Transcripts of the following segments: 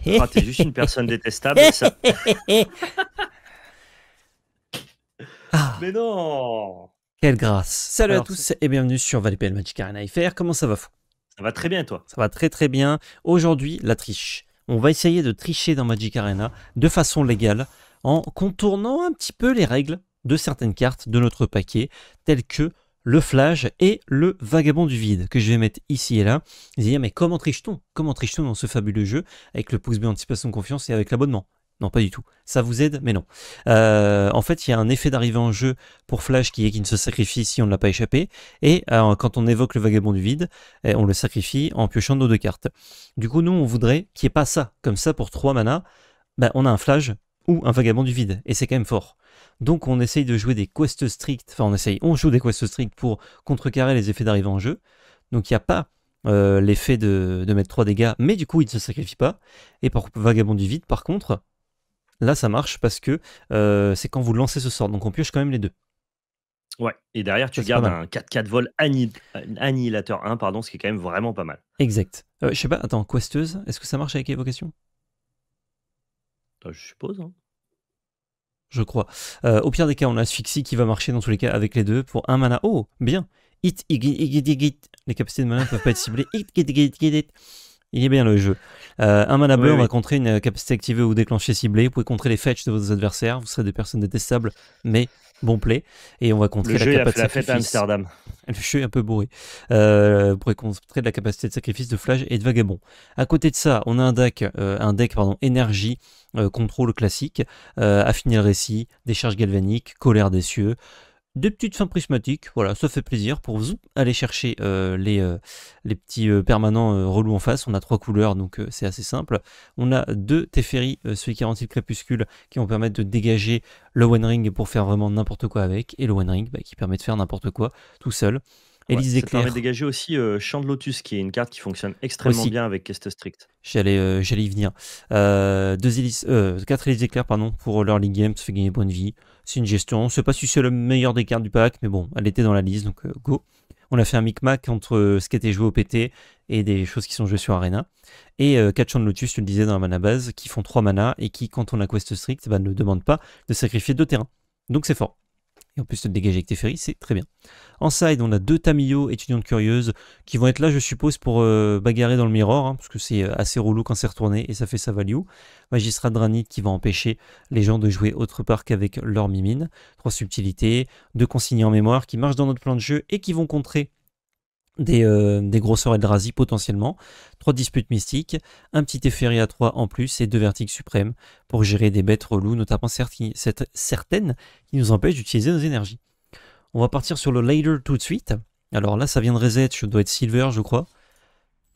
tu juste une personne détestable. Ça. Ah. Mais non Quelle grâce Salut à tous et bienvenue sur Valipel Magic Arena FR. Comment ça va, Fou Ça va très bien, toi Ça va très très bien. Aujourd'hui, la triche. On va essayer de tricher dans Magic Arena de façon légale en contournant un petit peu les règles de certaines cartes de notre paquet, telles que le flash et le vagabond du vide que je vais mettre ici et là. dire mais comment triche-t-on Comment triche-t-on dans ce fabuleux jeu avec le pouce bleu anticipation confiance et avec l'abonnement non, pas du tout. Ça vous aide, mais non. Euh, en fait, il y a un effet d'arrivée en jeu pour Flash qui est qu'il ne se sacrifie si on ne l'a pas échappé. Et euh, quand on évoque le vagabond du vide, eh, on le sacrifie en piochant nos deux cartes. Du coup, nous, on voudrait qu'il n'y ait pas ça. Comme ça, pour 3 mana. Ben on a un Flash ou un vagabond du vide. Et c'est quand même fort. Donc on essaye de jouer des quests stricts, enfin on essaye, on joue des quests stricts pour contrecarrer les effets d'arrivée en jeu. Donc il n'y a pas euh, l'effet de, mettre 3 dégâts, mais du coup il ne se sacrifie pas. Et par Vagabond du Vide, par contre, là ça marche parce que euh, c'est quand vous lancez ce sort, donc on pioche quand même les deux. Ouais, et derrière tu gardes un 4-4 vol annihilateur 1, pardon, ce qui est quand même vraiment pas mal. Exact. Euh, je sais pas, attends, questeuse, est-ce que ça marche avec évocation bah, Je suppose. Hein je crois. Euh, au pire des cas, on a Asphyxie qui va marcher dans tous les cas avec les deux pour un mana. Oh, bien. Hit, Les capacités de mana ne peuvent pas être ciblées. Hit, il est bien le jeu. Euh, un mana bleu, on va contrer une capacité activée ou déclenchée ciblée. Vous pouvez contrer les fetch de vos adversaires. Vous serez des personnes détestables, mais bon play. Et on va contrer la capacité de sacrifice. un peu bourré. Euh, vous contrer de la capacité de sacrifice de Flash et de Vagabond. À côté de ça, on a un deck, euh, un deck pardon, énergie. contrôle classique, affiner le récit, décharge galvanique, colère des cieux, des petites fins prismatiques, voilà, ça fait plaisir pour vous. Allez chercher euh, les, euh, les, petits euh, permanents relous en face. On a trois couleurs, donc c'est assez simple. On a deux Teferi, celui qui garantit le crépuscule, qui vont permettre de dégager le One Ring pour faire vraiment n'importe quoi avec, et le One Ring bah, qui permet de faire n'importe quoi tout seul. Ouais, ça permet de dégager aussi euh, Champ de Lotus, qui est une carte qui fonctionne extrêmement bien avec Quest Strict. J'allais y venir. deux quatre hélices éclairs pardon, pour leur league game, ça fait gagner bonne vie. C'est une gestion. On ne pas si c'est le meilleur des cartes du pack, mais bon, elle était dans la liste, donc euh, go. On a fait un micmac entre euh, ce qui était joué au PT et des choses qui sont jouées sur Arena. Et euh, chants de Lotus, tu le disais dans la mana base, qui font 3 mana et qui, quand on a Quest Strict, eh ben, ne demandent pas de sacrifier 2 terrains. Donc c'est fort. Et en plus, te dégager avec tes ferries, c'est très bien. En side, on a deux Tamillo, étudiantes curieuses, qui vont être là, je suppose, pour euh, bagarrer dans le mirror, hein, parce que c'est euh, assez relou quand c'est retourné et ça fait sa value. Magistrat Dranit qui va empêcher les gens de jouer autre part qu'avec leur mimine. Trois subtilités, deux consignes en mémoire qui marchent dans notre plan de jeu et qui vont contrer des, euh, des grosseurs Eldrazi potentiellement, trois disputes mystiques, un petit éphérie à 3 en plus et deux vertiges suprêmes pour gérer des bêtes reloues, notamment cette certaines qui nous empêchent d'utiliser nos énergies. On va partir sur le later tout de suite. Alors là, ça vient de reset, je dois être silver, je crois.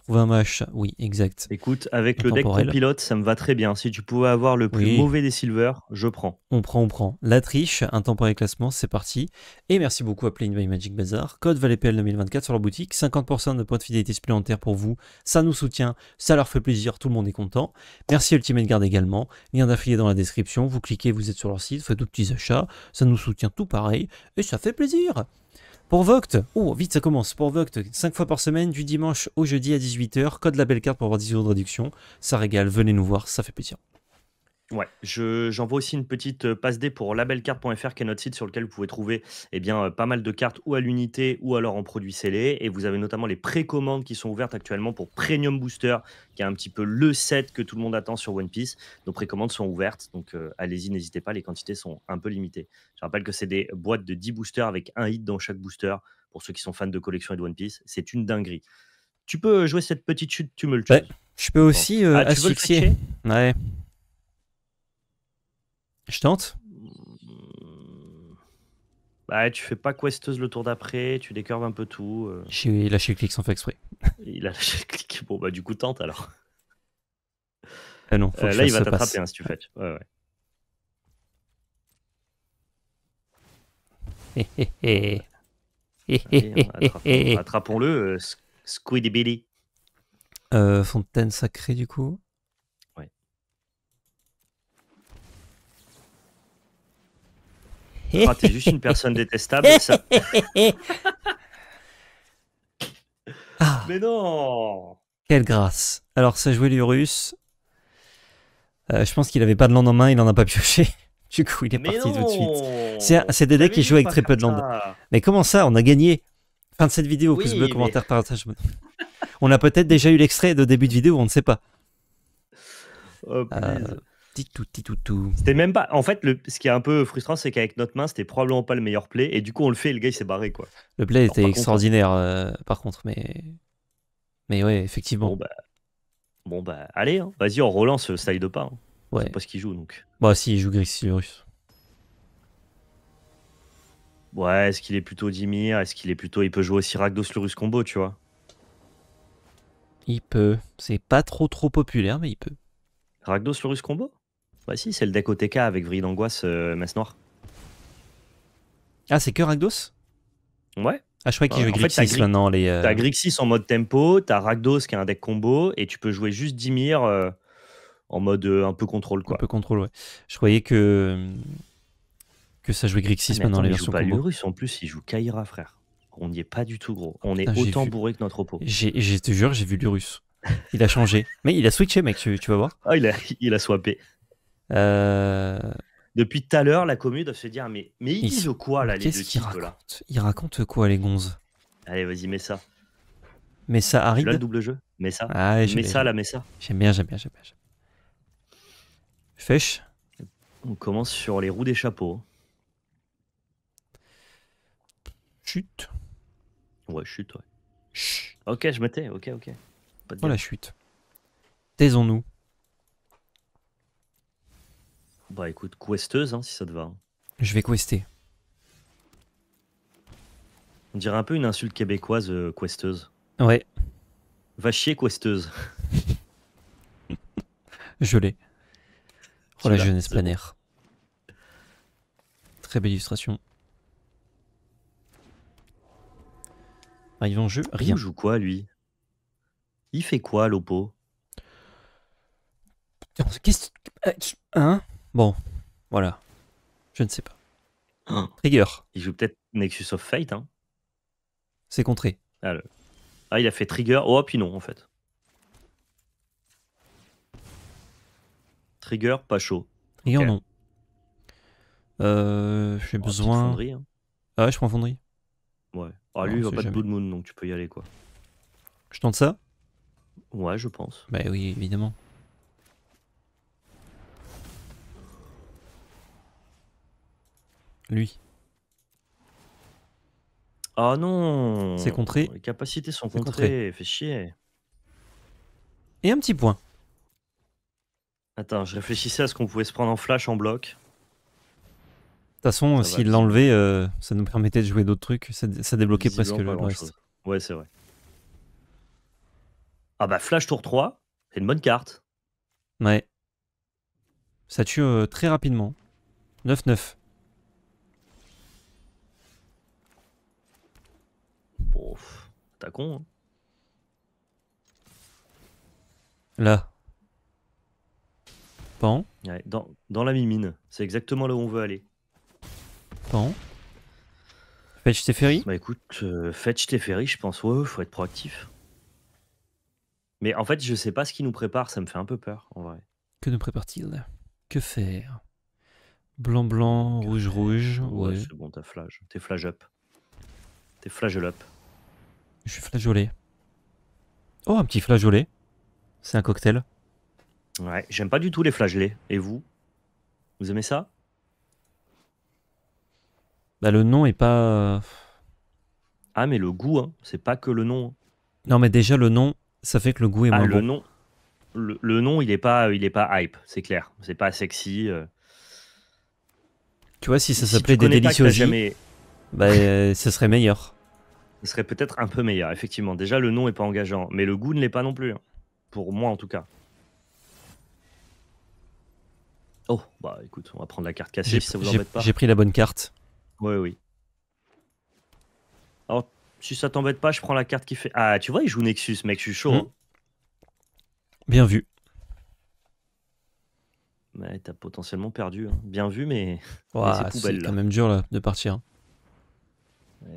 20 un oui, exact. Écoute, avec le deck pilote, ça me va très bien. Si tu pouvais avoir le plus mauvais des silvers, je prends. On prend, on prend. La triche, un temporaire classement, c'est parti. Et merci beaucoup à Play by Magic Bazaar. Code ValetPL 2024 sur leur boutique. 50% de points de fidélité supplémentaires pour vous. Ça nous soutient, ça leur fait plaisir, tout le monde est content. Merci Ultimate Guard également. Lien d'affilié dans la description. Vous cliquez, vous êtes sur leur site, faites tout petits achats. Ça nous soutient tout pareil et ça fait plaisir. Pour Vogt, oh vite ça commence, pour Vogt, 5 fois par semaine, du dimanche au jeudi à 18h, code la belle carte pour avoir 10 euros de réduction, ça régale, venez nous voir, ça fait plaisir. Ouais, je, j'envoie aussi une petite euh, passe D pour labelcarte.fr qui est notre site sur lequel vous pouvez trouver eh bien, euh, pas mal de cartes ou à l'unité ou alors en produits scellés. Et vous avez notamment les précommandes qui sont ouvertes actuellement pour Premium Booster, qui est un petit peu le set que tout le monde attend sur One Piece. Nos précommandes sont ouvertes, donc euh, allez-y, n'hésitez pas, les quantités sont un peu limitées. Je rappelle que c'est des boîtes de 10 boosters avec un hit dans chaque booster. Pour ceux qui sont fans de collection et de One Piece, c'est une dinguerie. Tu peux jouer cette petite chute le Ouais, je peux aussi ah, asphyxier. Ouais. Je tente. Bah, tu fais pas questeuse le tour d'après, tu décurves un peu tout. Euh. il a lâché le clic sans faire exprès. il a lâché le clic. Bon, bah, du coup, tente alors. Ah non, euh, là, il va t'attraper, hein, si tu fais. Ouais, ouais. Attrapons-le, euh, Squiddy Billy. Euh, fontaine sacrée, du coup. Tu t'es juste une personne détestable. Ça... Ah. Mais non Quelle grâce. Alors, ça jouait l'Urus. Euh, je pense qu'il avait pas de land en main, il en a pas pioché. Du coup, il est parti tout de suite. C'est des decks qui jouent avec très peu de land. Mais comment ça On a gagné Fin de cette vidéo, oui, pouce bleu, partage. on a peut-être déjà eu l'extrait de début de vidéo, on ne sait pas. Oh, c'était même pas. En fait, ce qui est un peu frustrant, c'est qu'avec notre main, c'était probablement pas le meilleur play. Et du coup, on le fait et le gars, il s'est barré, quoi. Le play était extraordinaire, euh, par contre, mais. Mais ouais, effectivement. Bon, bah, bon, bah allez, hein. vas-y, on relance le style de pas. Hein. Ouais. C'est pas ce qu'il joue, donc. Bah, si, il joue Grixilurus. Ouais, est-ce qu'il est plutôt Dimir Est-ce qu'il est plutôt. Il peut jouer aussi Ragdos Lurus combo, tu vois Il peut. C'est pas trop trop populaire, mais il peut. Ragdos Lurus combo bah si, c'est le deck OTK avec Vrille d'Angoisse, euh, Masse Noire. Ah, c'est que Ragdos Ouais. Ah, je croyais qu'il jouait Grixis maintenant. Euh, t'as Grixis en mode tempo, t'as Ragdos qui est un deck combo, et tu peux jouer juste Dimir euh, en mode un peu contrôle. Quoi. Un peu contrôle, ouais. Je croyais que, que ça jouait Grixis ah, maintenant, les versions combo. Lurus en plus, il joue Kaira, frère. On n'y est pas du tout, gros. On est autant bourré que notre pot. Je te jure, j'ai vu Lurus. Il a changé. Mais il a switché, mec, tu, vas voir. Ah, il a, il a swappé. Euh, Depuis tout à l'heure, la commune doit se dire mais, mais ils, disent quoi là, les deux types Ils racontent quoi, les gonzes Allez, vas-y, mets ça. Mais ça arrive. le double jeu. Mets ça. Ah mets ça, là, mets ça. J'aime bien, j'aime bien, j'aime bien. Fèche. On commence sur les roues des chapeaux. Chute. Ouais, chute, ouais. Chut. Ok, je me tais, ok, ok. oh la chute. Taisons-nous. Bah écoute, questeuse, hein, si ça te va. Je vais quester. On dirait un peu une insulte québécoise euh, questeuse. Ouais. Va chier questeuse. je l'ai. Oh la jeunesse planaire. Très belle illustration. Arrive ah, en jeu, rien. Il joue quoi lui Il fait quoi l'opo Qu'est-ce... Euh, hein Bon, voilà. Je ne sais pas. Trigger. Il joue peut-être Nexus of Fate. Hein C'est contré. Ah, ah, il a fait Trigger. Oh, puis non, en fait. Trigger, pas chaud. Trigger, non. Euh, J'ai oh, besoin. Fonderie, hein. Ah ouais, je prends Fonderie. Ouais. Ah, lui, il va pas de Blood Moon, donc tu peux y aller, quoi. Je tente ça Ouais, je pense. Bah oui, évidemment. lui. Ah non C'est contré. Les capacités sont contrées, fait chier. Et un petit point. Attends, je réfléchissais à ce qu'on pouvait se prendre en flash en bloc. De toute façon, s'il l'enlevait, euh, ça nous permettait de jouer d'autres trucs. Ça, débloquait presque le reste. Ouais, c'est vrai. Ah bah, flash tour 3, c'est une bonne carte. Ouais. Ça tue euh, très rapidement. 9-9. con. Hein. Là. Pan. dans, dans, la mimine. C'est exactement là où on veut aller. Pan. Fetch tes Bah écoute, euh, fetch Fetch ferries, je pense, ouais, faut être proactif. Mais en fait, je sais pas ce qui nous prépare, ça me fait un peu peur, en vrai. Que nous prépare-t-il Que faire Blanc, blanc, rouge, rouge. Ouais, c'est bon, t'as flash. T'es flash up. T'es flash up. Je suis flageolé. Oh, un petit flageolet. C'est un cocktail. Ouais, j'aime pas du tout les flageolets. Et vous Vous aimez ça Bah, le nom est pas. Euh, ah, mais le goût, hein. c'est pas que le nom. Hein. Non, mais déjà, le nom, ça fait que le goût est ah, moins le bon. Nom, le, nom, il est pas, euh, il est pas hype, c'est clair. C'est pas sexy. Euh. Tu vois, si ça s'appelait des délicieux bah, ça serait meilleur. Ce serait peut-être un peu meilleur, effectivement. Déjà, le nom est pas engageant, mais le goût ne l'est pas non plus. Hein. Pour moi, en tout cas. Oh, bah écoute, on va prendre la carte cassée si ça vous embête pas. j'ai pris la bonne carte. Oui, oui. Alors, si ça t'embête pas, je prends la carte qui fait. Ah, tu vois, il joue Nexus, mec, je suis chaud. Hmm. Hein. Hein. Bien vu. Mais t'as potentiellement perdu. Bien vu, mais. c'est quand même dur là, de partir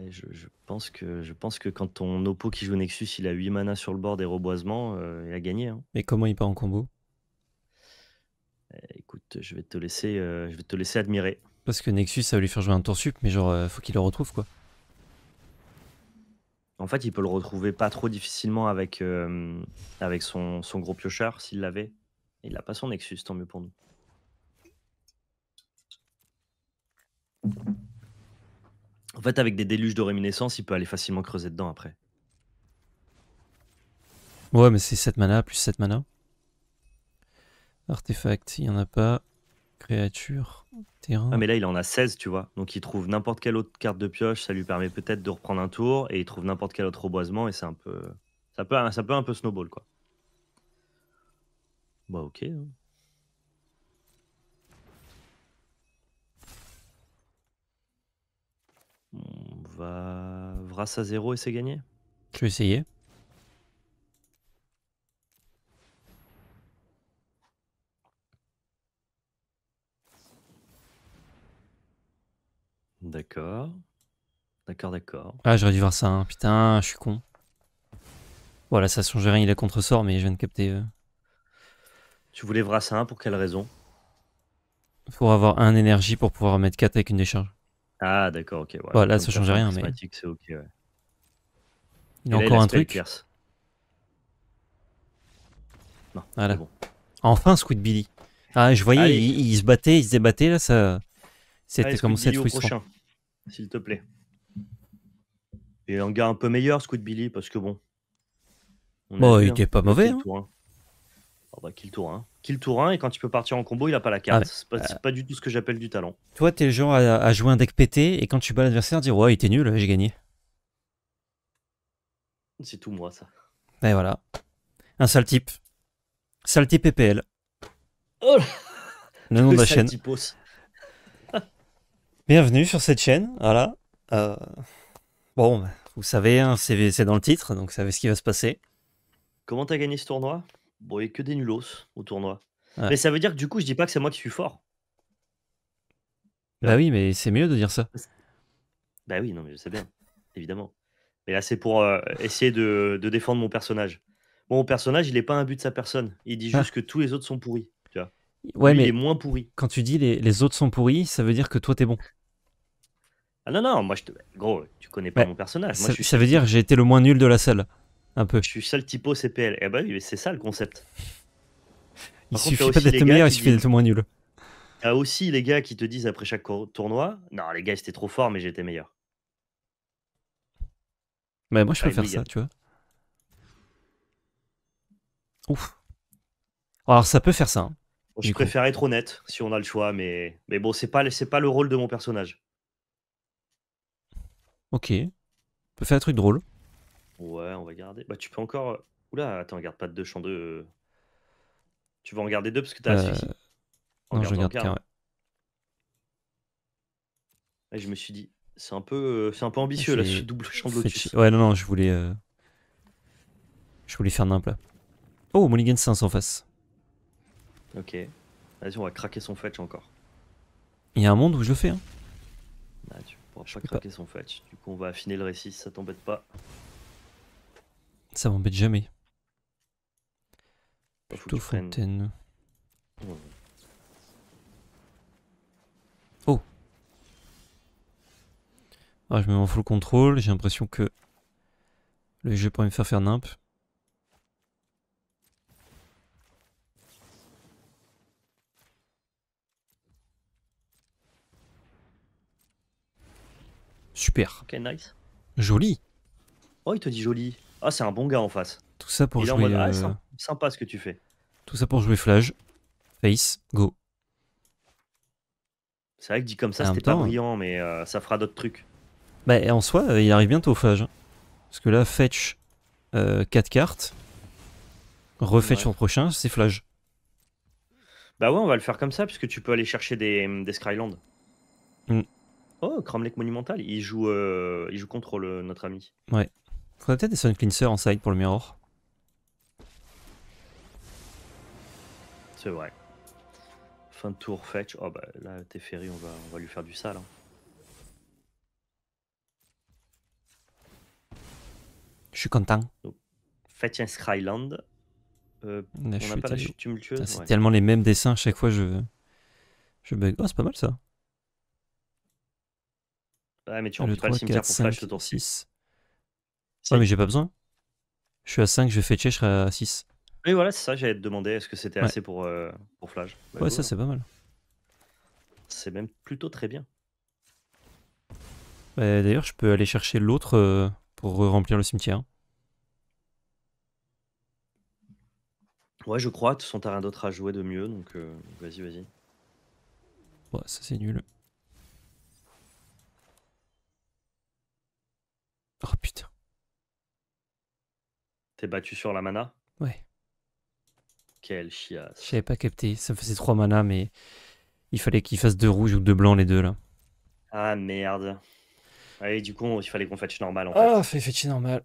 je, pense que, quand ton Oppo qui joue Nexus, il a 8 manas sur le bord des reboisements, euh, il a gagné. Hein. Mais comment il part en combo euh, Écoute, euh, je vais, te laisser, admirer. Parce que Nexus, ça va lui faire jouer un tour sup, mais genre, faut qu'il le retrouve quoi. En fait, il peut le retrouver pas trop difficilement avec, son, son gros piocheur s'il l'avait. Il n'a pas son Nexus, tant mieux pour nous. En fait, avec des déluges de réminiscence, il peut aller facilement creuser dedans après. Ouais, mais c'est 7 mana plus 7 mana. Artefact, il n'y en a pas. Créature, terrain. Ah, mais là, il en a 16, tu vois. Donc, il trouve n'importe quelle autre carte de pioche. Ça lui permet peut-être de reprendre un tour. Et il trouve n'importe quel autre reboisement. Et c'est un peu. Ça peut, ça peut un peu snowball, quoi. Bah, ok. Hein. va Vras à 0 et c'est gagné Je vais essayer. D'accord. D'accord, d'accord. Ah, j'aurais dû voir ça, hein. putain, je suis con. Voilà, ça change rien, il a contre-sort, mais je viens de capter. Euh. Tu voulais Vras à 1 pour quelle raison Pour avoir un énergie pour pouvoir mettre 4 avec une décharge. Ah, d'accord, ok. Voilà, bah, là, ça change rien. Mais... ok, ouais. a encore un truc. voilà. Enfin, Squid Billy. Ah, je voyais, il, se battait, il se débattait, là, ça. C'était comme cette S'il te plaît. Et un gars un peu meilleur, Squid Billy, parce que bon. Bon, bah, il hein. était pas mauvais. Oh bah, kill tour 1. Kill tour 1, et quand tu peux partir en combo, il a pas la carte. Ah, c'est euh, pas, du tout ce que j'appelle du talent. Toi, t'es le genre à, jouer un deck pété, et quand tu bats l'adversaire, dire Ouais, il était nul, j'ai gagné. C'est tout moi, ça. Et voilà. Un sale type. Sale type EPL. Oh le nom de la chaîne. Bienvenue sur cette chaîne, voilà. Euh, bon, vous savez, hein, c'est dans le titre, donc vous savez ce qui va se passer. Comment t'as gagné ce tournoi Bon, il n'y que des nulos au tournoi. Mais ça veut dire que du coup, je dis pas que c'est moi qui suis fort. Bah oui, mais c'est mieux de dire ça. Bah oui, non, mais je sais bien, évidemment. Mais là, c'est pour euh, essayer de, défendre mon personnage. mon personnage, il n'est pas un but de sa personne. Il dit ah. juste que tous les autres sont pourris. Tu vois. Ouais, mais il est moins pourri. Quand tu dis les, autres sont pourris, ça veut dire que toi, t'es bon. Ah non, non, moi, je te... gros, tu connais pas mon personnage. ça, veut dire que j'ai été le moins nul de la salle peu. Je suis sale typo CPL. Eh ben oui, c'est ça le concept. il suffit pas d'être meilleur, il suffit d'être moins nul. T'as aussi les gars qui te disent après chaque tournoi, non les gars c'était trop fort mais j'étais meilleur. Mais bah, moi je préfère ça, tu vois. Ouf. Alors ça peut faire ça. Hein, je préfère être honnête si on a le choix, mais, mais bon c'est pas, c'est pas le rôle de mon personnage. Ok. On peut faire un truc drôle. Ouais, on va garder. Bah, tu peux encore. Euh, oula, attends, garde pas de deux champs deux. Euh. Tu vas en garder deux parce que t'as euh, suffi. Non, je regarde qu'un. je me suis dit, c'est un peu, c'est un peu ambitieux là, ce double champ de lotus. Ouais, non, non, je voulais, je voulais faire n'importe quoi Oh, Mulligan en face. Ok. Vas-y, on va craquer son fetch encore. Il y a un monde où je le fais. Hein. Bah, tu pourras pas craquer son fetch. Du coup, on va affiner le récit, ça t'embête pas. Ça m'embête jamais. Bah, Plutôt fontaine. Oh ah, je me mets en full contrôle, j'ai l'impression que le jeu pourrait me faire faire nimp. Super. Ok, nice. Joli. Oh, il te dit joli. Ah, c'est un bon gars en face. Tout ça pour jouer. Mode, ah, euh, sympa, sympa ce que tu fais. Tout ça pour jouer Flash, Face, Go. C'est vrai que dit comme ça, c'était pas hein. brillant, mais euh, ça fera d'autres trucs. Bah, en soi, euh, il arrive bientôt au Flash. Parce que là, fetch 4 cartes, refetch ouais. prochain, c'est Flash. Bah ouais, on va le faire comme ça, puisque tu peux aller chercher des, des mm. Oh, Cromlech Monumental, il joue, il joue contre notre ami. Ouais, Faudrait peut-être des Sun Cleanser en side pour le Mirror. C'est vrai. Fin de tour, fetch. Oh bah là, Teferi, on va, lui faire du sale. Hein. Je suis content. fetch un Skyland. Euh, on n'a pas la chute tumultueuse. C'est tellement les mêmes dessins, à chaque fois je. Je bug. Oh, c'est pas mal ça. Ouais, mais tu remplis pas 3, le cimetière pour flash le tour 6. Ouais, ah, mais j'ai pas besoin. Je suis à 5, je fais je serai à 6. Oui, voilà, c'est ça, j'allais te demander, est-ce que c'était assez pour, euh, pour Flash bah, Ouais, ça hein. c'est pas mal. C'est même plutôt très bien. Bah, d'ailleurs, je peux aller chercher l'autre euh, pour remplir le cimetière. Ouais, je crois, de toute façon, t'as rien d'autre à jouer de mieux, donc euh, vas-y, vas-y. Ouais, ça c'est nul. Oh putain. T'es battu sur la mana Ouais. Quelle chiasse. J'avais pas capté. Ça me faisait 3 mana, mais il fallait qu'il fasse 2 rouges ou 2 blancs, les deux là. Ah merde. Allez, du coup, il fallait qu'on fetch normal en fait. Ah, fait normal.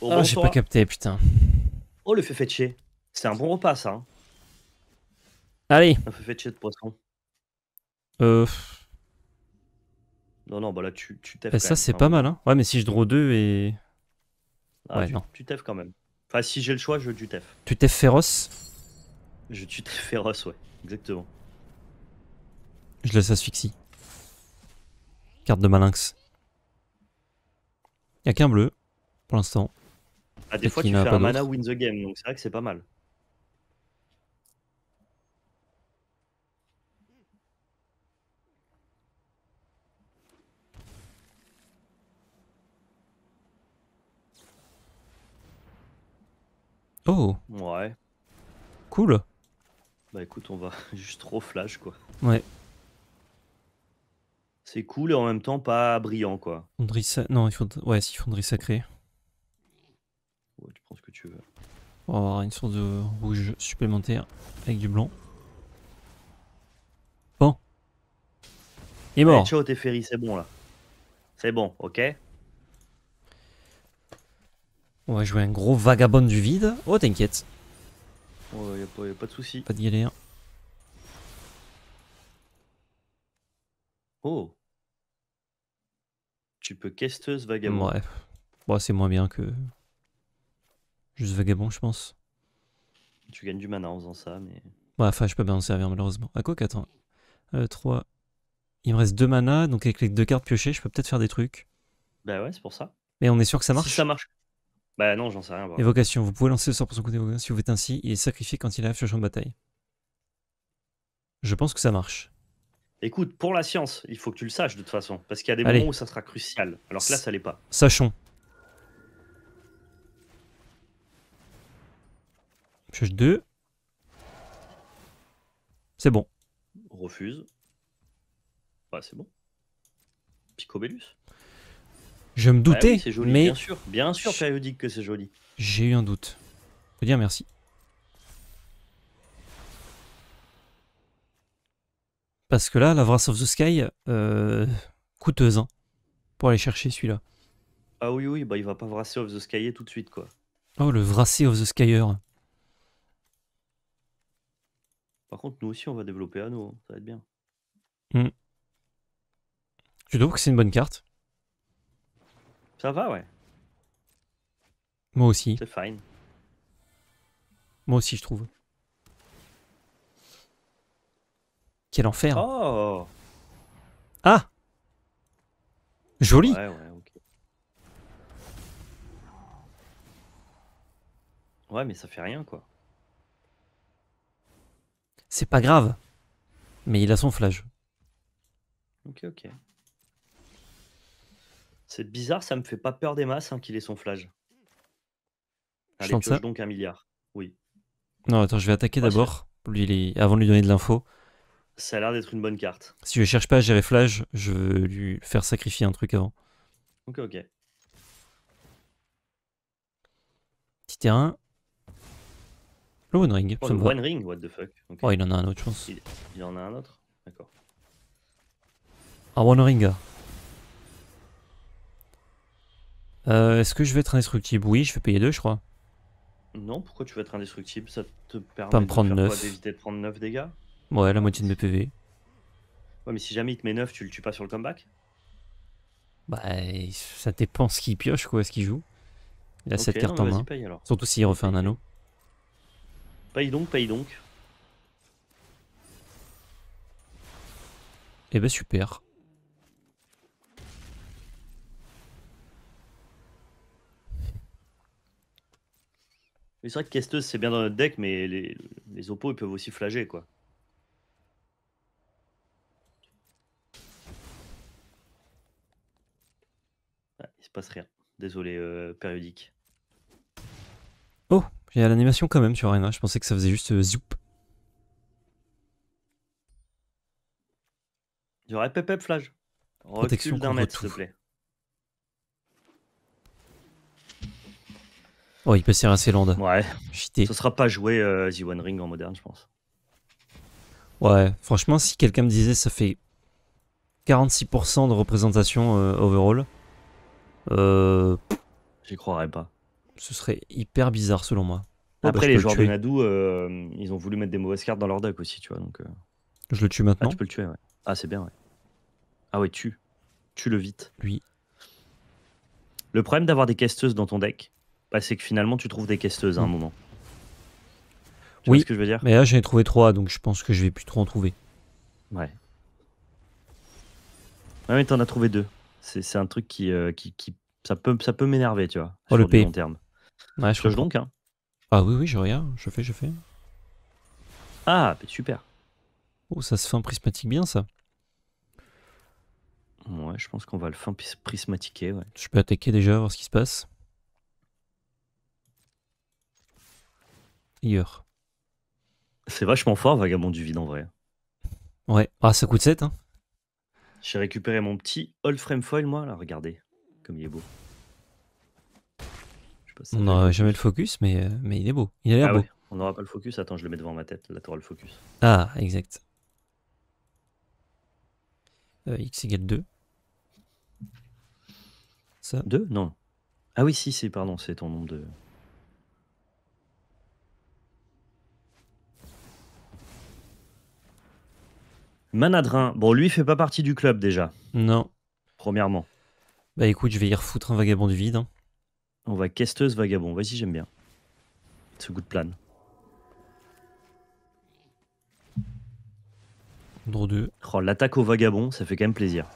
Oh, j'ai pas capté, putain. Oh, le fait fetcher. C'est un bon repas ça. Hein. Allez. Un fait fetcher de poisson. Euh. Non, non, bah là, tu, tu tapes. Bah ça, c'est pas mal, hein. Ouais, mais si je draw 2 et. Ah, tu teff quand même. Enfin, si j'ai le choix, je tutef. Tu teff féroce Je tutef féroce, ouais, exactement. Je laisse asphyxie. Carte de malinx. a qu'un bleu, pour l'instant. Ah, des fois, tu fais un mana win the game, donc c'est vrai que c'est pas mal. Oh. Ouais. Cool Bah écoute, on va juste trop flash quoi. Ouais. C'est cool et en même temps pas brillant quoi. Fonderie Non, il faut... ouais, si, fonderie sacrée. Ouais, tu prends ce que tu veux. On va avoir une source de rouge supplémentaire avec du blanc. Bon. Il est mort. c'est bon là. C'est bon, ok on va jouer un gros vagabond du vide. Oh, t'inquiète. Il y'a pas, pas, de soucis. Pas de galère. Oh. Tu peux casteuse vagabond. Ouais. c'est moins bien que. Juste vagabond, je pense. Tu gagnes du mana en faisant ça, mais. Ouais, bah, enfin, je peux pas en servir malheureusement. À ah, quoi qu'attends 3. Il me reste 2 mana, donc avec les deux cartes piochées, je peux peut-être faire des trucs. Bah ouais, c'est pour ça. Mais on est sûr que ça marche ça marche, bah non, j'en sais rien. Évocation, vous pouvez lancer le sort pour son côté si vous êtes ainsi, il est sacrifié quand il arrive sur le champ de bataille. Je pense que ça marche. Écoute, pour la science, il faut que tu le saches de toute façon, parce qu'il y a des moments où ça sera crucial, alors que là, ça l'est pas. Sachons. Pioche 2. C'est bon. Refuse. Ouais c'est bon. Picobellus. Je me bah doutais, mais bien sûr, bien sûr périodique que c'est joli. J'ai eu un doute. vous dire merci. Parce que là, la Wrath of the Sky, euh, coûteuse hein, pour aller chercher celui-là. Ah oui, oui, bah il va pas Wrath of the Skyer tout de suite quoi. Oh, le Wrath of the Skyer. Par contre, nous aussi, on va développer à nous, hein. ça va être bien. Hmm. Je trouve que c'est une bonne carte. Ça va, ouais. Moi aussi. C'est fine. Moi aussi, je trouve. Quel enfer. Oh Ah Joli Ouais, ouais, ok. Ouais, mais ça fait rien, quoi. C'est pas grave. Mais il a son flash. Ok, ok. C'est bizarre, ça me fait pas peur des masses hein, qu'il ait son flash. Allez, pioche ça. donc un milliard. Oui. Non, attends, je vais attaquer d'abord. Lui, avant de lui donner de l'info. Ça a l'air d'être une bonne carte. Si je cherche pas à gérer Flash, je veux lui faire sacrifier un truc avant. Ok, ok. Petit terrain. Le One Ring. Oh, One Ring, what the fuck. Oh, il en a un autre, je pense. Il, en a un autre D'accord. Un ah, One Ring. Ah. Euh, Est-ce que je vais être indestructible Oui, je vais payer 2, je crois. Non, pourquoi tu veux être indestructible Ça te permet pas me prendre d'éviter de prendre 9 dégâts Ouais, la moitié de mes PV. Ouais, mais si jamais il te met 9, tu le tues pas sur le comeback Bah, ça dépend ce qu'il pioche, quoi, ce qu'il joue. Il a cette carte en main. Surtout s'il refait un anneau. Paye donc, paye donc. eh ben super. c'est vrai que Casteuse, c'est bien dans notre deck, mais les, les oppos, ils peuvent aussi flager, quoi. Ah, il se passe rien. Désolé, euh, périodique. Oh, il y a l'animation quand même sur Arena. Je pensais que ça faisait juste euh, zoup. J'aurais pépé flage. Recule d'un mètre, s'il te plaît. Oh, il peut servir assez longtemps. Ouais. Ce sera pas joué The euh, One Ring en moderne, je pense. Ouais, franchement, si quelqu'un me disait ça fait 46% de représentation euh, overall, euh, j'y croirais pas. Ce serait hyper bizarre selon moi. Après, les joueurs de Nadou, ils ont voulu mettre des mauvaises cartes dans leur deck aussi, tu vois. Donc, Je le tue maintenant. Ah, tu peux le tuer, ouais. Ah, c'est bien, ouais. Ah, ouais, tue. Tue le vite. Lui. Le problème d'avoir des casteuses dans ton deck, bah, c'est que finalement, tu trouves des caisseuses à un mm. moment. oui, ce que je veux dire mais là, j'en ai trouvé trois, donc je pense que je vais plus trop en trouver. Ouais. Ouais, mais t'en as trouvé deux. C'est un truc euh, qui, qui, ça peut, ça peut m'énerver, tu vois, oh, sur le long terme. Ouais, je, donc, hein. Ah oui, oui, je regarde, je fais, je fais. Ah, bah, super. Oh, ça se fait prismatique bien, ça. Ouais, je pense qu'on va le fin prismatiquer, ouais. Je peux attaquer déjà, voir ce qui se passe. C'est vachement fort, Vagabond du Vide, en vrai. Ouais. Ah, ça coûte 7, hein. J'ai récupéré mon petit old frame foil, moi, là, regardez. Comme il est beau. On n'aura jamais le focus, mais, euh, mais il est beau. Il a l'air ah beau. On n'aura pas le focus. Attends, je le mets devant ma tête. Là, tu le focus. Ah, exact. Euh, x égale 2. Ça. 2 Non. Ah oui, si, si, pardon, c'est ton nombre de. Manadrin, bon, lui, il fait pas partie du club déjà. Non. Premièrement. Bah écoute, je vais y refoutre un vagabond du vide. Hein. On va questeuse vagabond. Vas-y, j'aime bien. Ce goût de plane. 2. Oh, l'attaque au vagabond, ça fait quand même plaisir.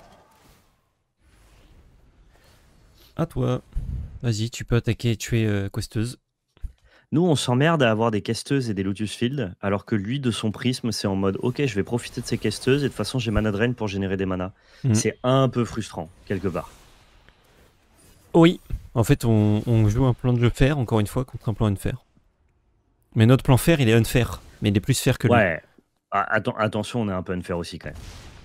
À toi. Vas-y, tu peux attaquer et tuer euh, Questeuse. Nous, on s'emmerde à avoir des casteuses et des Lotus Field, alors que lui, de son prisme, c'est en mode Ok, je vais profiter de ces casteuses et de toute façon, j'ai mana drain pour générer des manas. Mhm. C'est un peu frustrant, quelque part. Oui, en fait, on, joue un plan de jeu fer, encore une fois, contre un plan unfair. Mais notre plan fer, il est unfair, mais il est plus fer que lui. Ouais, ah, attention, on est un peu unfair aussi quand même.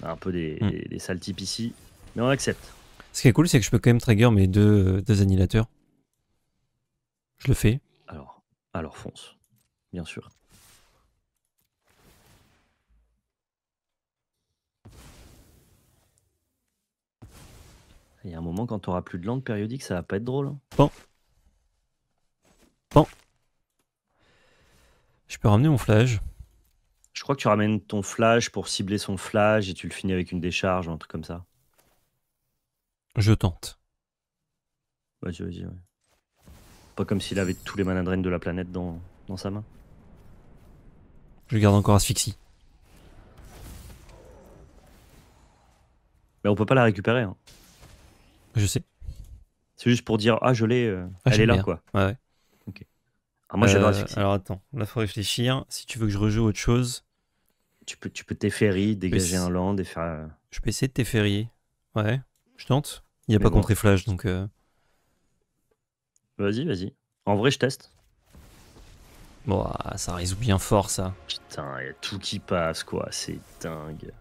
Un peu des, mhm. des, sales types ici, mais on accepte. Ce qui est cool, c'est que je peux quand même trigger mes deux, euh, deux annihilateurs. Je le fais. Alors fonce, bien sûr. Il y a un moment, quand tu auras plus de lente périodique, ça va pas être drôle. Bon. Hein. Bon. Je peux ramener mon flash. Je crois que tu ramènes ton flash pour cibler son flash et tu le finis avec une décharge ou un truc comme ça. Je tente. Vas-y, vas-y, ouais. Pas comme s'il avait tous les mana de la planète dans, sa main. Je garde encore asphyxie. Mais on peut pas la récupérer. Hein. Je sais. C'est juste pour dire ah je l'ai, euh, ah, elle est là hein. quoi. Ouais. Ok. Alors ah, moi j'adore euh, Alors attends, là faut réfléchir. Si tu veux que je rejoue autre chose, tu peux tu peux dégager un land et faire. Euh, je peux essayer de t'effairer. Ouais. Je tente. Il n'y a pas contre flash donc. Vas-y, vas-y. En vrai, je teste. Bon, ça résout bien fort ça. Putain, y a tout qui passe quoi, c'est dingue.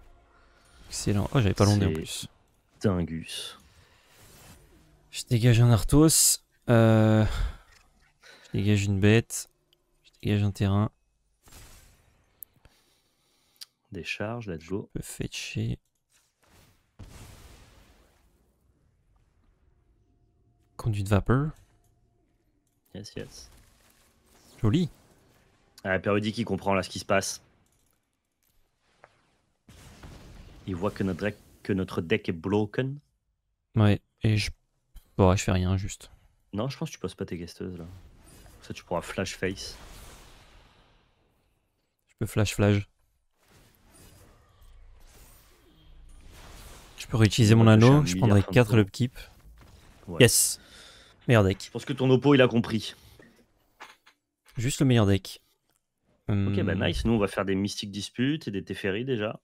Excellent. Oh, j'avais pas l'ondé en plus. Dingus. Je dégage un Arthos. Euh, je dégage une bête. Je dégage un terrain. Décharge, let's go. Je peux fetcher. Conduite vapeur. Yes, yes. Joli. Ah, périodique, qui comprend là ce qui se passe. Il voit que notre deck, que notre deck est broken. Ouais, et je. Bon, je fais rien juste. Non, je pense que tu poses pas tes guesteuses là. Ça, tu pourras flash face. Je peux flash flash. Je peux réutiliser mon anneau, je prendrai 4 le Yes! Meilleur deck. Je pense que ton oppo, il a compris. Juste le meilleur deck. Ok, bah hum. nice. Nous, on va faire des Mystic Disputes et des Teferi déjà.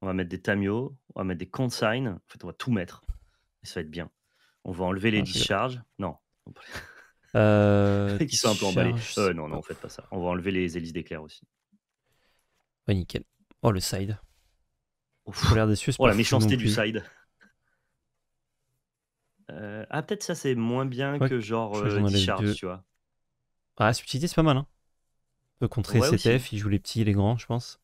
On va mettre des Tamio, on va mettre des Consign. En fait, on va tout mettre. Et ça va être bien. On va enlever les ah, discharges. Non. Euh, Qui sont un peu emballés. Euh, non, non, en fait pas ça. On va enlever les hélices d'éclair aussi. Ouais, nickel. Oh, le side. oh, la méchanceté du side. Euh, ah, peut-être ça, c'est moins bien que genre euh, Discharge, tu vois. Ah, Subtilité, c'est pas mal. Hein. Peut contrer ses CTF, il joue les petits et les grands, je pense.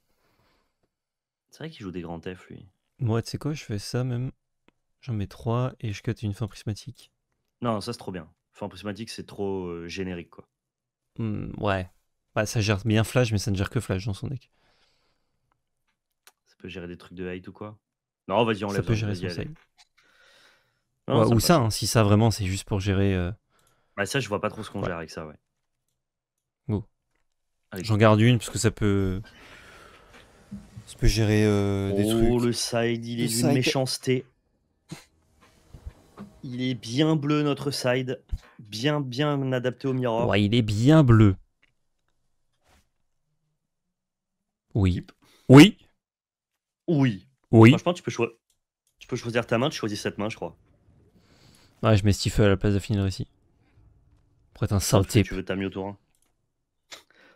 C'est vrai qu'il joue des grands F, lui. Moi, tu sais quoi, je fais ça même. J'en mets 3 et je cut une fin prismatique. Non, ça, c'est trop bien. Fin prismatique, c'est trop euh, générique, quoi. Hmm, ouais. Bah, ça gère bien Flash, mais ça ne gère que Flash dans son deck. Ça peut gérer des trucs de hate ou quoi Non, vas-y, on lève. Ça peut hein, gérer ou ça, hein, si ça vraiment c'est juste pour gérer. Euh, bah ça, je vois pas trop ce qu'on gère avec ça, ouais. J'en garde une parce que ça peut. Ça peut gérer euh, des oh, trucs. Oh, le side, il est une méchanceté. Il est bien bleu, notre side. Bien, bien adapté au miroir. Ouais, il est bien bleu. Oui. Oui. Oui. Oui. Franchement, tu peux, tu peux choisir ta main, tu choisis cette main, je crois. Ouais, je mets Stifle à la place de finir ici. Pour être un sale Tu veux Tamio tour 1 hein.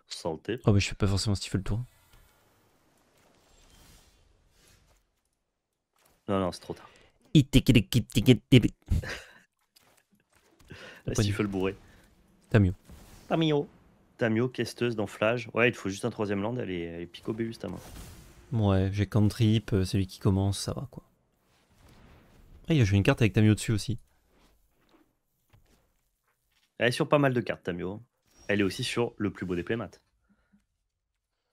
Sale Oh, mais je fais pas forcément Stifle tour 1. Non, non, c'est trop tard. Stifle bourré. Tamio. Tamio. Tamio, Casteuse dans Flage. Ouais, il faut juste un troisième land, elle est, est pico main. Ouais, j'ai Cantrip, euh, celui qui commence, ça va quoi. Ah, il a joué une carte avec Tamio dessus aussi. Elle est sur pas mal de cartes, Tamio. Elle est aussi sur le plus beau des playmates.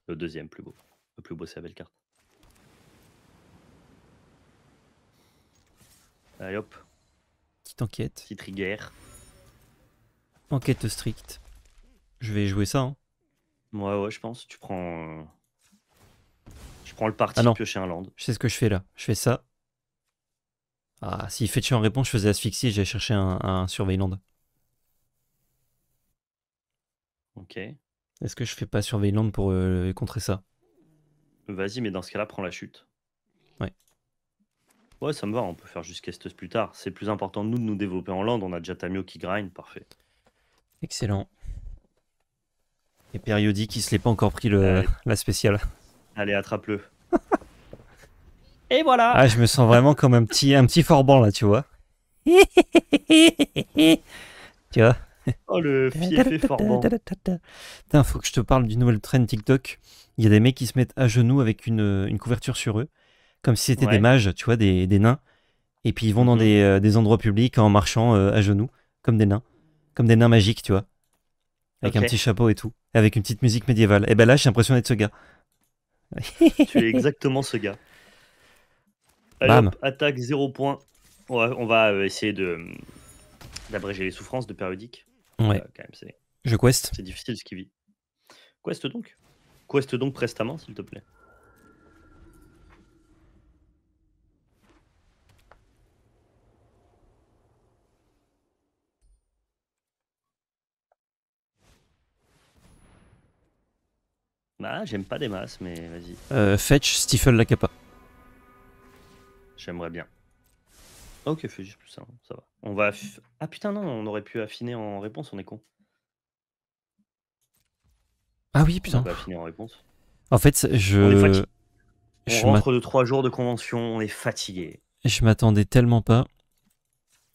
Le deuxième plus beau. Le plus beau, c'est la belle carte. Allez hop. Petite enquête. Petite rigueur. Enquête stricte. Je vais jouer ça. Hein. Ouais, ouais, je pense. Tu prends. Je euh, prends le parti ah piocher un land. Je sais ce que je fais là. Je fais ça. Ah, s'il fait tuer en réponse, je faisais asphyxie j'allais chercher un, un surveillant. Ok. Est-ce que je fais pas surveillance pour euh, contrer ça Vas-y, mais dans ce cas-là, prends la chute. Ouais. Ouais, ça me va, on peut faire jusqu'à Estes plus tard. C'est plus important nous de nous développer en land, on a déjà Tamio qui grind, parfait. Excellent. Et périodique, il se l'est pas encore pris la spéciale. Allez, attrape-le. Et voilà Ah, je me sens vraiment comme un petit, un petit forban là, tu vois. tu vois oh le fief faut que je te parle du nouvel trend TikTok. Il y a des mecs qui se mettent à genoux avec une, euh, couverture sur eux, comme si c'était des mages, tu vois, des, nains. Et puis ils vont dans mhm. euh, des, endroits publics en marchant euh, à genoux, comme des nains, comme des nains magiques, tu vois. Avec un petit chapeau et tout, avec une petite musique médiévale. Et ben là, j'ai l'impression d'être ce gars. tu es exactement ce gars. Allez, attaque 0 point on va essayer de d'abréger les souffrances de périodique. Ouais. Euh, c'est... Je quest. C'est difficile ce qu'il vit. Quest donc. Quest donc prestamment, s'il te plaît. Bah, j'aime pas des masses, mais vas-y. Euh, fetch, Stifle, la capa. J'aimerais bien. Ah, ok, fais juste plus ça, ça va. On va. Ah putain, non, on aurait pu affiner en réponse, on est con. Ah oui, On putain. va affiner en réponse. En fait, je. On fatigué. On rentre de 3 jours de convention, on est fatigué. je m'attendais tellement pas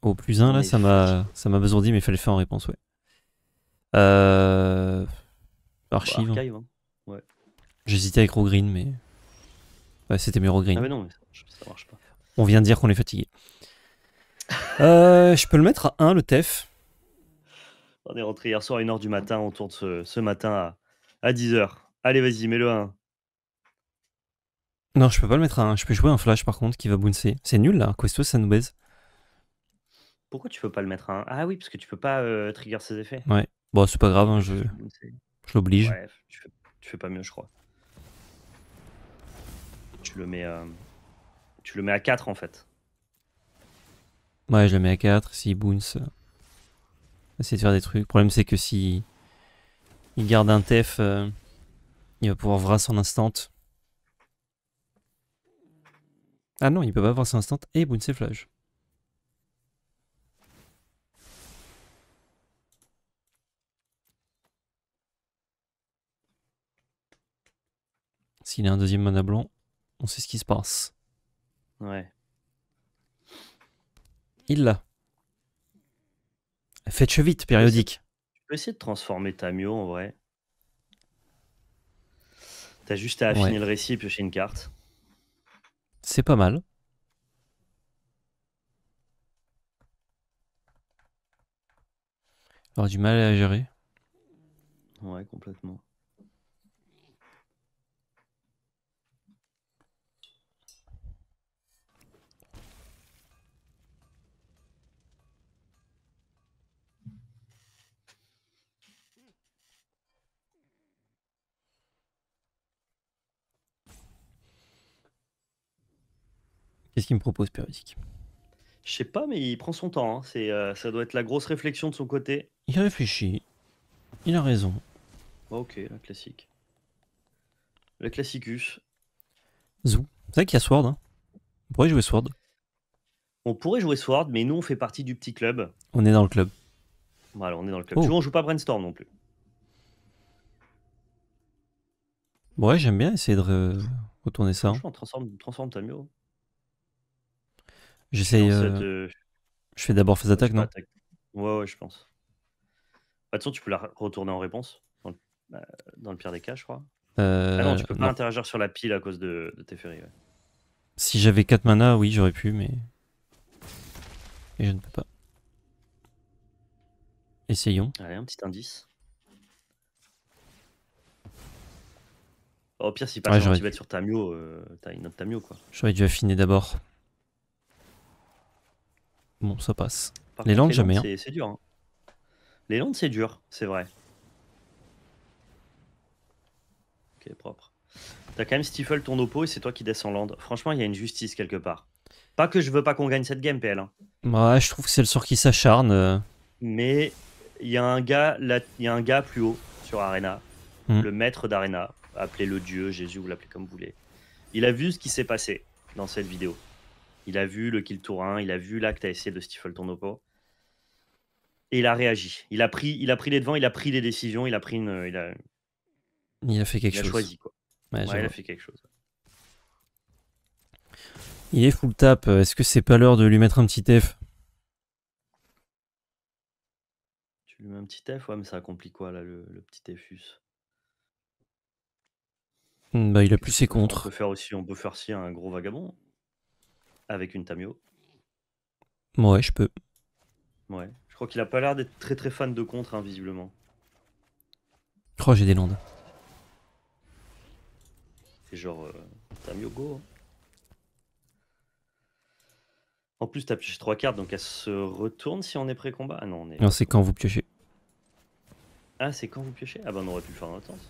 au plus 1, là, ça m'a ça m'a besoin mais il fallait faire en réponse, ouais. Euh... Bah, archive. Hein. Hein. J'hésitais avec Rogreen, mais. Ouais, c'était mieux Rogreen. Ah, mais non, ça marche pas. On vient de dire qu'on est fatigué. Euh, je peux le mettre à 1, le TEF. On est rentré hier soir à 1h du matin, on tourne ce, matin à, 10h. Allez, vas-y, mets-le à 1. Non, je peux pas le mettre à 1. Je peux jouer un flash par contre qui va bouncer. C'est nul là, Questo, ça nous baise. Pourquoi tu peux pas le mettre à 1 Ah oui, parce que tu peux pas euh, trigger ses effets. Ouais, bon, c'est pas grave, hein, je, je l'oblige. tu fais, pas mieux, je crois. Tu le mets, euh, tu le mets à 4 en fait. Ouais, je le mets à 4. Si Boons euh, essayer de faire des trucs. Le problème, c'est que si il garde un TEF, euh, il va pouvoir voir en instant. Ah non, il peut pas voir son instant et Boons et Flash. S'il a un deuxième mana blanc, on sait ce qui se passe. Ouais il l'a. vite, périodique. Tu peux essayer de transformer Tamio en vrai. T'as juste à affiner le récit et piocher une carte. C'est pas mal. Alors du mal à gérer. Ouais, complètement. qu'il me propose, périodique Je sais pas, mais il prend son temps. Hein. C'est, euh, ça doit être la grosse réflexion de son côté. Il réfléchit. Il a raison. Ok, la classique. Le classicus. Zou. C'est vrai qu'il y a Sword. Hein. On pourrait jouer Sword. On pourrait jouer Sword, mais nous, on fait partie du petit club. On est dans le club. Voilà, on est dans le club. Oh. on joue pas Brainstorm non plus. Ouais, j'aime bien essayer de retourner ça. Hein. Transforme, transforme ta mieux. J'essaye. Euh, euh, je fais d'abord phase attaque, non Ouais, ouais, je pense. Bah, de toute façon, tu peux la retourner en réponse, dans le, bah, pire des cas, je crois. Euh, ah non, tu peux pas interagir sur la pile à cause de, tes ferries. Ouais. Si j'avais 4 mana, oui, j'aurais pu, mais. Et je ne peux pas. Essayons. Allez, un petit indice. Oh, au pire, si pas ouais, tu vas sur Tamio, euh, t'as une autre Tamio quoi. J'aurais dû affiner d'abord. Bon, ça passe. les Landes, jamais. C'est dur. Hein. Les Landes, c'est dur, c'est vrai. Ok, propre. T'as quand même Stifle ton oppo et c'est toi qui descends landes Franchement, il y a une justice quelque part. Pas que je veux pas qu'on gagne cette game, PL. Hein. Ouais, je trouve que c'est le sort qui s'acharne. Euh. Mais il y, a un gars, y a un gars plus haut sur Arena, hmm. le maître d'Arena, appelez-le Dieu, Jésus, vous l'appelez comme vous voulez. Il a vu ce qui s'est passé dans cette vidéo. Il a vu le kill tour 1, il a vu l'acte à essayer de stifle ton oppo. Et il a réagi. Il a, pris, il a pris les devants, il a pris des décisions, il a pris une. Il a, fait quelque chose. Il a choisi, quoi. il a fait quelque chose. Il est full tap. Est-ce que c'est pas l'heure de lui mettre un petit F Tu lui mets un petit F Ouais, mais ça complique quoi, là, le, petit Fus bah, il a plus ses contres. aussi, on peut faire aussi un gros vagabond avec une Tamio. Ouais, je peux. Ouais, je crois qu'il a pas l'air d'être très très fan de contre, invisiblement. Hein, visiblement. j'ai des londes. C'est genre euh, Tamio go. Hein. En plus, t'as pioché 3 cartes, donc elle se retourne si on est pré-combat. Ah non, on est. Non, c'est quand vous piochez. Ah, c'est quand vous piochez Ah bah, on aurait pu le faire en sens.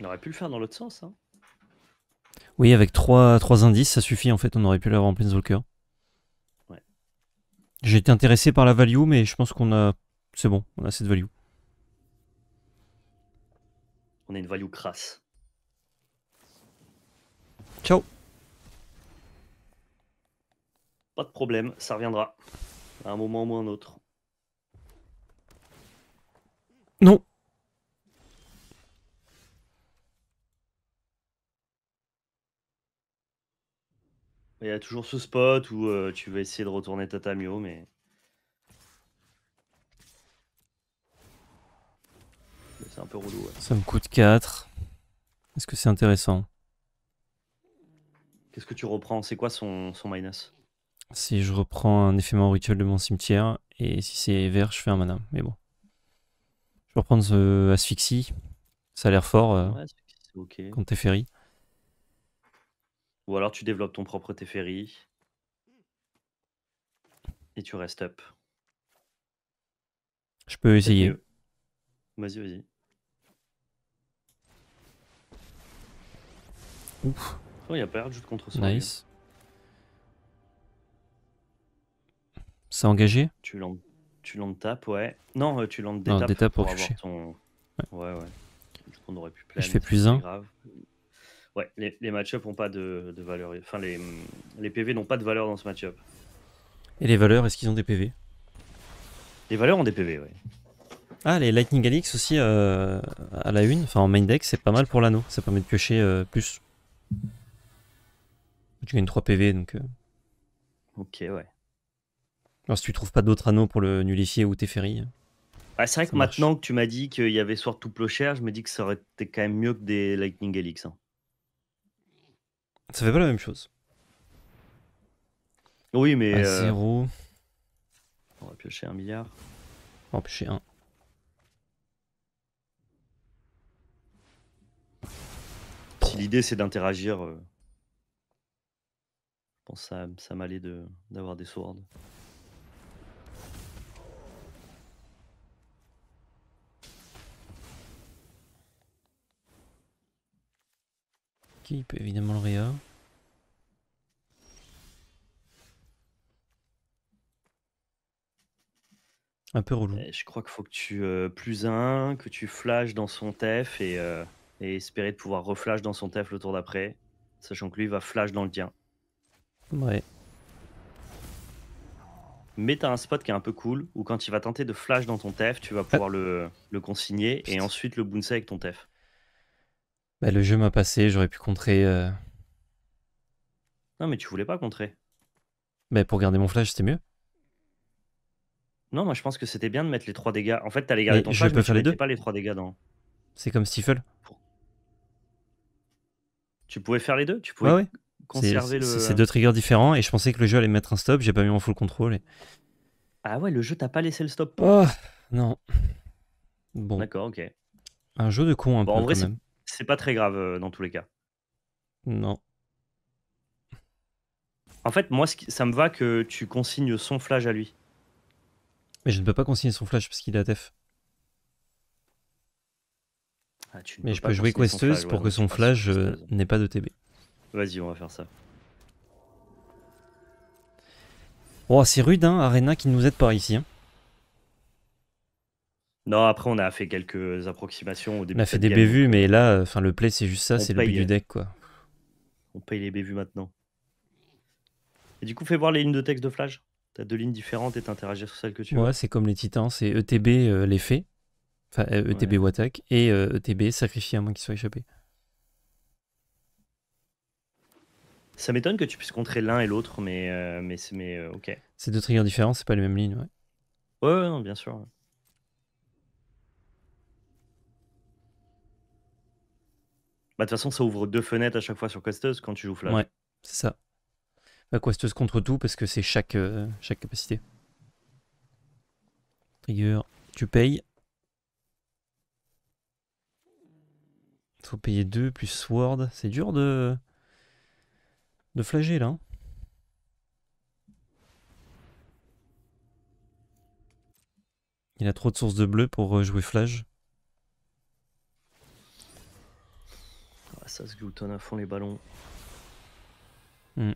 On aurait pu le faire dans l'autre sens. Hein. Oui, avec 3 indices, ça suffit en fait. On aurait pu l'avoir en volker. Ouais. J'ai été intéressé par la value, mais je pense qu'on a. C'est bon, on a cette value. On a une value crasse. Ciao. Pas de problème, ça reviendra. À un moment ou à un autre. Non. Il y a toujours ce spot où euh, tu vas essayer de retourner Tatamio, mais. mais c'est un peu relou, Ça me coûte 4. Est-ce que c'est intéressant Qu'est-ce que tu reprends C'est quoi son, son minus Si je reprends un mort rituel de mon cimetière, et si c'est vert, je fais un mana. Mais bon. Je vais reprendre ce euh, Asphyxie. Ça a l'air fort euh, ok. quand t'es ferry. Ou alors tu développes ton propre Teferi. Et tu restes up. Je peux essayer. Vas-y, vas-y. Ouf. Oh, il a pas l'air de jouer contre ça. Nice. C'est engagé Tu l'en, tu tapes, ouais. Non, euh, tu l'en. détapes pour, avoir Ton... Ouais. ouais, aurait pu Je fais plus un. Ouais, les, match ups n'ont pas de, valeur. Enfin, les, PV n'ont pas de valeur dans ce match-up. Et les valeurs, est-ce qu'ils ont des PV Les valeurs ont des PV, oui. Ah, les Lightning Alix aussi euh, à la une, enfin en main deck, c'est pas mal pour l'anneau. Ça permet de piocher euh, plus. Tu gagnes 3 PV donc. Euh. Ok, ouais. Alors si tu trouves pas d'autres anneaux pour le nullifier ou tes Ah, c'est vrai que maintenant que tu m'as dit qu'il y avait Sword tout Plocher, je me dis que ça aurait été quand même mieux que des Lightning Alix. Hein. Ça fait pas la même chose. Oui, mais. À euh, zéro. On va piocher un milliard. On va piocher un. Si l'idée c'est d'interagir, euh, je pense que ça, m'allait d'avoir des swords. Il peut évidemment le Réa. Un peu relou. Je crois qu'il faut que tu euh, plus un, que tu flash dans son tef euh, et, espérer de pouvoir reflash dans son tef le tour d'après, sachant que lui va flash dans le tien. Ouais. Mais t'as un spot qui est un peu cool où quand il va tenter de flash dans ton tef, tu vas ah. pouvoir le, consigner et ensuite le bouncer avec ton tef. Bah, le jeu m'a passé, j'aurais pu contrer. Euh. Non, mais tu voulais pas contrer. Bah, pour garder mon flash, c'était mieux. Non, moi je pense que c'était bien de mettre les trois dégâts. En fait, t'allais garder ton flash, mais tu les pas les trois dégâts dans. C'est comme Stifle. Tu pouvais faire les deux, tu pouvais conserver le. deux triggers différents et je pensais que le jeu allait me mettre un stop. J'ai pas mis mon full contrôle. Ah ouais, le jeu t'a pas laissé le stop. Oh Non. Bon, D'accord, ok. un jeu de con un peu c'est pas très grave euh, dans tous les cas. Non. En fait, moi, ça me va que tu consignes son flash à lui. Mais je ne peux pas consigner son flash parce qu'il est ah, à Mais je peux jouer questeuse pour que son flash n'est euh, n'ait pas de TB. Vas-y, on va faire ça. Oh, c'est rude, hein, Arena qui nous aide par ici. Hein. Non, après, on a fait quelques approximations au début. On a fait des bévues, mais euh, là, enfin, le play, c'est juste ça, c'est le but du euh, deck, quoi. On paye les bévues maintenant. Et du coup, fais voir les lignes de texte de Flash. T'as deux lignes différentes et t'interagis sur celles que tu veux. Ouais, c'est comme les titans, c'est ETB euh, les fées, enfin ETB e et ETB e sacrifier à moins qu'il soit échappé. Ça m'étonne que tu puisses contrer l'un et l'autre, mais, mais, mais ok. C'est deux triggers différents, c'est pas les mêmes lignes, ouais. Ouais, ouais non, bien sûr. Bah, de toute façon, ça ouvre deux fenêtres à chaque fois sur Questeuse quand tu joues Flash. Ouais, c'est ça. Bah, Questeuse contre tout parce que c'est chaque, euh, chaque capacité. Trigger, tu payes. Faut payer deux plus Sword. C'est dur de. de flager là. Hein. Il a trop de sources de bleu pour euh, jouer flash. Ah, ça se gloutonne à fond les ballons. Hmm.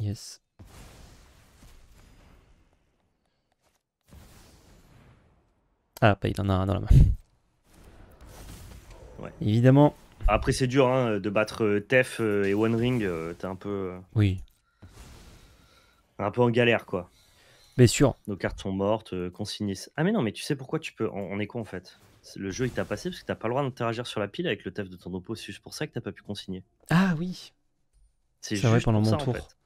Yes. Ah, pas, bah, il en a un dans la main. Ouais. Évidemment. Après, c'est dur hein, de battre euh, Tef euh, et One Ring. Euh, t'es un peu. Oui. Un peu en galère, quoi. Bien sûr. Nos cartes sont mortes, euh, consignées. Ah, mais non, mais tu sais pourquoi tu peux. On, est con en fait. Le jeu il t'a passé parce que t'as pas le droit d'interagir sur la pile avec le TEF de ton opposé. C'est juste pour ça que t'as pas pu consigner. Ah oui. C'est juste pendant mon ça, tour. En fait.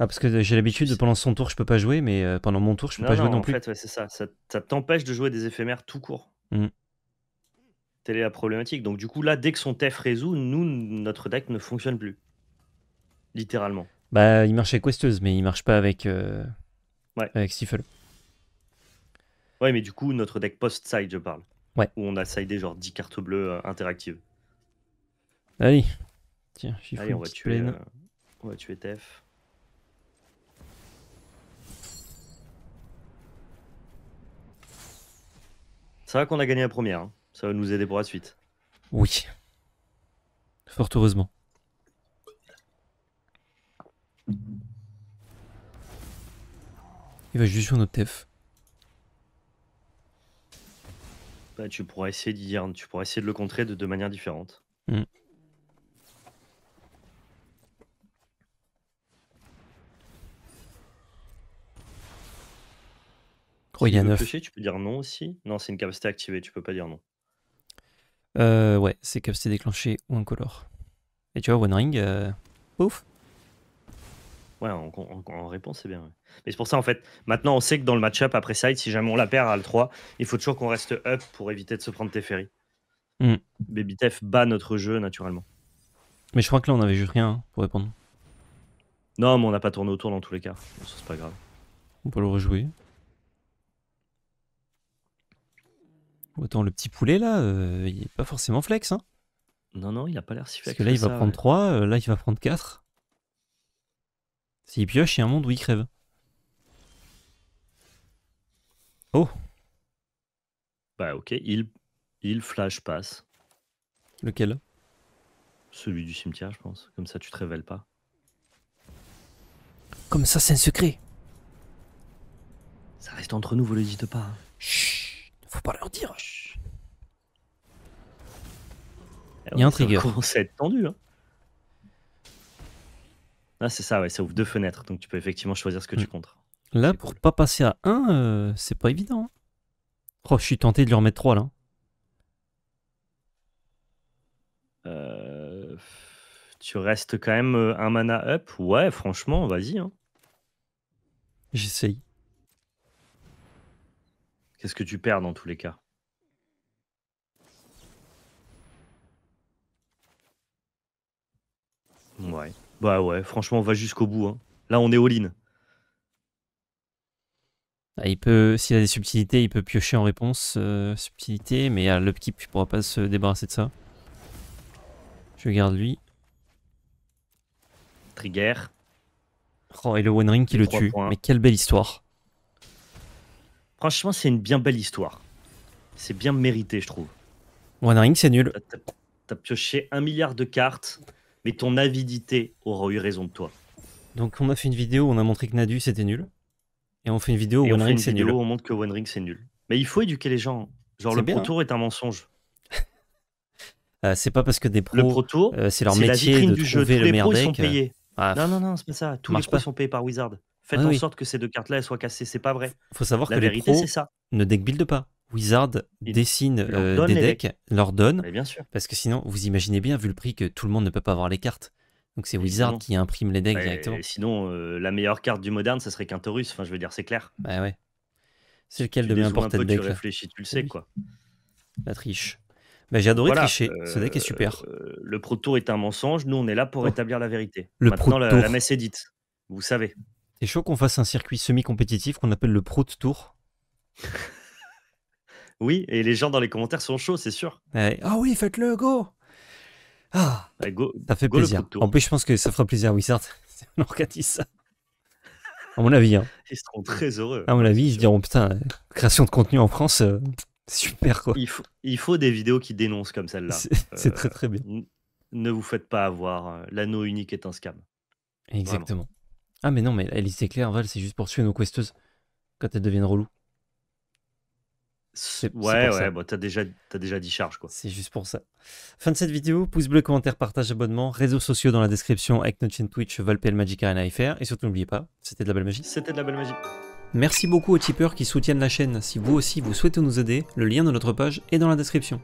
Ah, parce que j'ai l'habitude, pendant son tour, je peux pas jouer, mais euh, pendant mon tour, je peux pas jouer non en plus. fait, ouais, c'est ça. Ça, t'empêche de jouer des éphémères tout court. Mmh. Telle est la problématique. Donc, du coup, là, dès que son TEF résout, nous, notre deck ne fonctionne plus. Littéralement. Bah, il marchait avec mais il marche pas avec. Euh, avec Stifle. Ouais, mais du coup, notre deck post-side, je parle. Ouais. Où on a sidé genre 10 cartes bleues euh, interactives. Allez. Tiens, euh, on va, tuer, on va tuer Ça va qu'on a gagné la première. Hein. Ça va nous aider pour la suite. Oui. Fort heureusement. Il va juste sur notre TEF. Bah, tu pourras essayer d'y tu essayer de le contrer de deux manières différentes. il y a 9. tu peux dire non aussi Non, c'est une capacité activée, tu peux pas dire non. Euh, ouais, c'est capacité déclenchée ou incolore. Et tu vois, One Ring, euh, ouf Ouais, en, réponse, c'est bien. Mais c'est pour ça, en fait, maintenant, on sait que dans le match-up, après side, si jamais on la perd à le 3, il faut toujours qu'on reste up pour éviter de se prendre Teferi. Mm. Babytef bat notre jeu naturellement. Mais je crois que là, on avait juste rien hein, pour répondre. Non, mais on n'a pas tourné autour dans tous les cas. C'est pas grave. On peut le rejouer. Autant le petit poulet là, euh, il est pas forcément flex. Hein non, non, il a pas l'air si flex. Parce que euh, là, il va prendre 3, là, il va prendre 4. S'il pioche, il y a un monde où il crève. Oh Bah ok, il, il flash passe. Lequel Celui du cimetière, je pense. Comme ça, tu te révèles pas. Comme ça, c'est un secret. Ça reste entre nous, vous le dites pas. Hein. Chut Faut pas leur dire. Il y a un trigger. Ça commence à être tendu. Hein. Ah, c'est ça, ouais, ça ouvre deux fenêtres, donc tu peux effectivement choisir ce que tu mm. comptes. Là, pour ne pas passer à 1, euh, c'est pas évident. Hein. Oh, je suis tenté de lui remettre 3 là. Hein. Euh, tu restes quand même euh, un mana up Ouais, franchement, vas-y. Hein. J'essaye. Qu'est-ce que tu perds dans tous les cas Bah ouais, franchement, on va jusqu'au bout. Hein. Là, on est all-in. Ah, il peut, s'il a des subtilités, il peut piocher en réponse euh, subtilité, mais à ah, l'upkeep, tu pourra pas se débarrasser de ça. Je garde lui. Trigger. Oh, et le One Ring qui le tue. Mais quelle belle histoire. Franchement, c'est une bien belle histoire. C'est bien mérité, je trouve. One Ring, c'est nul. T'as pioché un milliard de cartes mais ton avidité aura eu raison de toi. Donc on a fait une vidéo où on a montré que Nadu c'était nul. Et on fait une vidéo où One on Ring nul. On montre que One Ring c'est nul. Mais il faut éduquer les gens. Genre le Pro hein. Tour est un mensonge. Euh, c'est pas parce que des pros, le pro euh, c'est leur métier de du le les pros sont euh, payés. Ah, non non non, c'est pas ça. Tous les pros sont payés par Wizard. Ah Faites en sorte que ces deux cartes-là soient cassées. C'est pas vrai. Faut savoir que vérité, c'est ça. ne deck pas. Wizard dessine euh, des decks, leur donne. bien sûr. Parce que sinon, vous imaginez bien, vu le prix, que tout le monde ne peut pas avoir les cartes. Donc c'est Wizard qui imprime les decks directement. Sinon, euh, la meilleure carte du moderne, ce serait Taurus. Enfin, je veux dire, c'est clair. Bah ouais. C'est lequel de n'importe quel Tu réfléchis, tu le sais, quoi. La triche. Mais bah, J'ai adoré tricher. Ce euh, deck est super. le Pro Tour est un mensonge. Nous, on est là pour oh. établir la vérité. Le Maintenant, la, la messe est dite. Vous savez. C'est chaud qu'on fasse un circuit semi-compétitif qu'on appelle le Pro Tour. Oui, et les gens dans les commentaires sont chauds, c'est sûr. Ah oui, faites-le, go Ah go, Ça fait plaisir. En plus, je pense que ça fera plaisir à Wizard. On organise ça. À mon avis. Hein. Ils seront très heureux. À mon avis, ils se diront putain, création de contenu en France, euh, super quoi. Il faut, il faut, des vidéos qui dénoncent comme celle-là. C'est très très bien. Euh, ne vous faites pas avoir. Euh, l'anneau unique est un scam. Exactement. Ah mais non, mais elle est Claire, Val, c'est juste pour suivre nos questeuses quand elles deviennent reloues. Ouais, ouais, bah, t'as déjà, as déjà dit charges, quoi. C'est juste pour ça. Fin de cette vidéo, pouce bleu, commentaire, partage, abonnement, réseaux sociaux dans la description avec notre chaîne Twitch, Valpel Magic Arena FR. Et surtout, n'oubliez pas, c'était de la belle magie. C'était de la belle magie. Merci beaucoup aux tipeurs qui soutiennent la chaîne. Si vous aussi vous souhaitez nous aider, le lien de notre page est dans la description.